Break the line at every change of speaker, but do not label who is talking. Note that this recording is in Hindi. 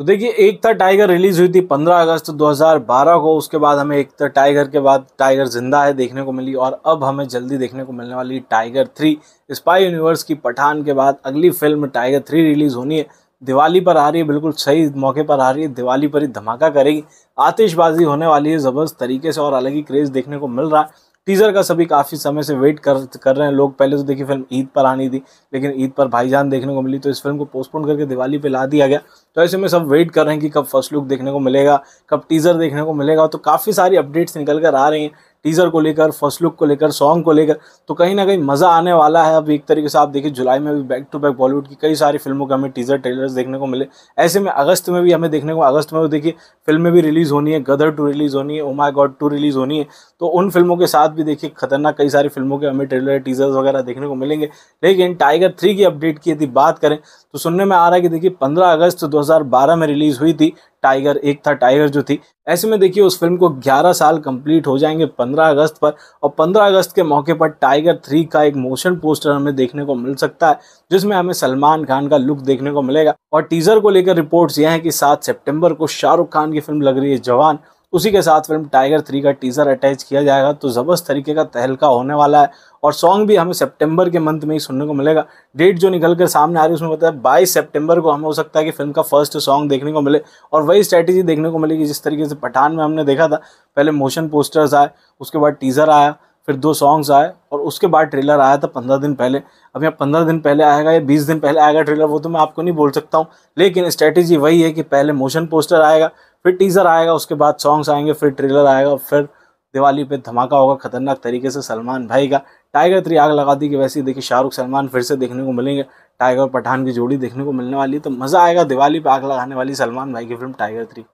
तो देखिए एक था टाइगर रिलीज हुई थी 15 अगस्त 2012 को उसके बाद हमें एक था टाइगर के बाद टाइगर जिंदा है देखने को मिली और अब हमें जल्दी देखने को मिलने वाली टाइगर थ्री स्पाई यूनिवर्स की पठान के बाद अगली फिल्म टाइगर थ्री रिलीज होनी है दिवाली पर आ रही है बिल्कुल सही मौके पर आ रही है दिवाली पर ही धमाका करेगी आतिशबाजी होने वाली है ज़बरदस्त तरीके से और अलग ही क्रेज़ देखने को मिल रहा है टीज़र का सभी काफ़ी समय से वेट कर कर रहे हैं लोग पहले तो देखिए फिल्म ईद पर आनी थी लेकिन ईद पर भाईजान देखने को मिली तो इस फिल्म को पोस्टपोन करके दिवाली पर ला दिया गया तो ऐसे में सब वेट कर रहे हैं कि कब फर्स्ट लुक देखने को मिलेगा कब टीज़र देखने को मिलेगा तो काफ़ी सारी अपडेट्स निकल कर आ रही हैं टीज़र को लेकर फर्स्ट लुक को लेकर सॉन्ग को लेकर तो कहीं ना कहीं मज़ा आने वाला है अब एक तरीके से आप देखिए जुलाई में भी बैक टू बैक बॉलीवुड की कई सारी फिल्मों के हमें टीज़र ट्रेलर्स देखने को मिले ऐसे में अगस्त में भी हमें देखने को अगस्त में भी देखिए फिल्में भी रिलीज़ होनी है गदर टू रिलीज़ होनी है ओमा oh गॉड टू रिलीज़ होनी है तो उन फिल्मों के साथ भी देखिए खतरनाक कई सारी फिल्मों के हमें ट्रेलर टीज़र्स वगैरह देखने को मिलेंगे लेकिन टाइगर थ्री की अपडेट की यदि बात करें तो सुनने में आ रहा है कि देखिए पंद्रह अगस्त दो 2012 में रिलीज हुई थी टाइगर एक था टाइगर जो थी ऐसे में देखिए उस फिल्म को 11 साल कंप्लीट हो जाएंगे 15 अगस्त पर और 15 अगस्त के मौके पर टाइगर थ्री का एक मोशन पोस्टर हमें देखने को मिल सकता है जिसमें हमें सलमान खान का लुक देखने को मिलेगा और टीजर को लेकर रिपोर्ट्स यह हैं कि सात सितंबर को शाहरुख खान की फिल्म लग रही है जवान उसी के साथ फिल्म टाइगर थ्री का टीज़र अटैच किया जाएगा तो ज़बरदस्त तरीके का तहलका होने वाला है और सॉन्ग भी हमें सितंबर के मंथ में ही सुनने को मिलेगा डेट जो निकल कर सामने आ रही है उसमें बताया बाईस सितंबर को हमें हो सकता है कि फिल्म का फर्स्ट सॉन्ग देखने को मिले और वही स्ट्रैटेजी देखने को मिलेगी जिस तरीके से पठान में हमने देखा था पहले मोशन पोस्टर्स आए उसके बाद टीज़र आया फिर दो सॉन्ग्स आए और उसके बाद ट्रेलर आया था पंद्रह दिन पहले अब यहाँ पंद्रह दिन पहले आएगा या बीस दिन पहले आएगा ट्रेलर वो तो मैं आपको नहीं बोल सकता हूँ लेकिन स्ट्रैटेजी वही है कि पहले मोशन पोस्टर आएगा फिर टीज़र आएगा उसके बाद सॉन्ग्स आएंगे फिर ट्रेलर आएगा फिर दिवाली पे धमाका होगा खतरनाक तरीके से सलमान भाई का टाइगर थ्री आग लगा दी कि वैसे ही देखिए शाहरुख सलमान फिर से देखने को मिलेंगे टाइगर पठान की जोड़ी देखने को मिलने वाली है तो मज़ा आएगा दिवाली पे आग लगाने वाली सलमान भाई की फिल्म टाइगर थ्री